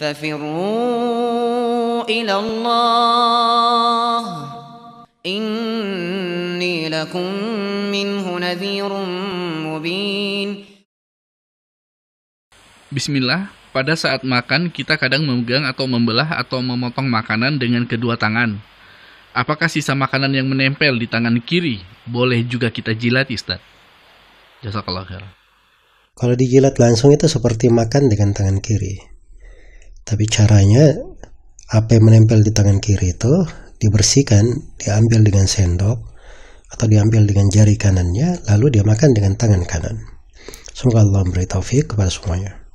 ففروا إلى الله إني لكم منه نذير مبين Bismillah, pada saat makan kita kadang memegang atau membelah atau memotong makanan dengan kedua tangan. Apakah sisa makanan yang menempel di tangan kiri boleh juga kita jilat, Ustaz? Jasa khair. Kalau dijilat langsung itu seperti makan dengan tangan kiri. Tapi caranya apa yang menempel di tangan kiri itu dibersihkan, diambil dengan sendok atau diambil dengan jari kanannya lalu dia makan dengan tangan kanan. Semoga Allah memberi taufik kepada semuanya.